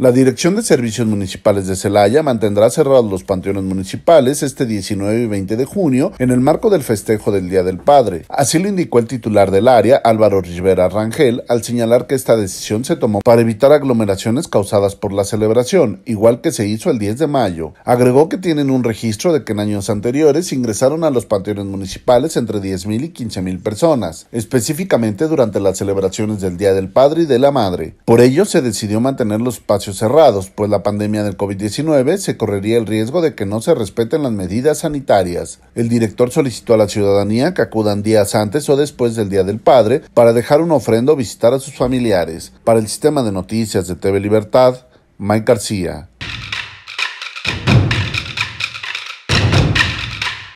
La Dirección de Servicios Municipales de Celaya mantendrá cerrados los panteones municipales este 19 y 20 de junio en el marco del festejo del Día del Padre. Así lo indicó el titular del área, Álvaro Rivera Rangel, al señalar que esta decisión se tomó para evitar aglomeraciones causadas por la celebración, igual que se hizo el 10 de mayo. Agregó que tienen un registro de que en años anteriores ingresaron a los panteones municipales entre 10.000 y 15.000 personas, específicamente durante las celebraciones del Día del Padre y de la Madre. Por ello se decidió mantener los espacios cerrados, pues la pandemia del COVID-19 se correría el riesgo de que no se respeten las medidas sanitarias. El director solicitó a la ciudadanía que acudan días antes o después del Día del Padre para dejar un ofrenda o visitar a sus familiares. Para el sistema de noticias de TV Libertad, Mike García.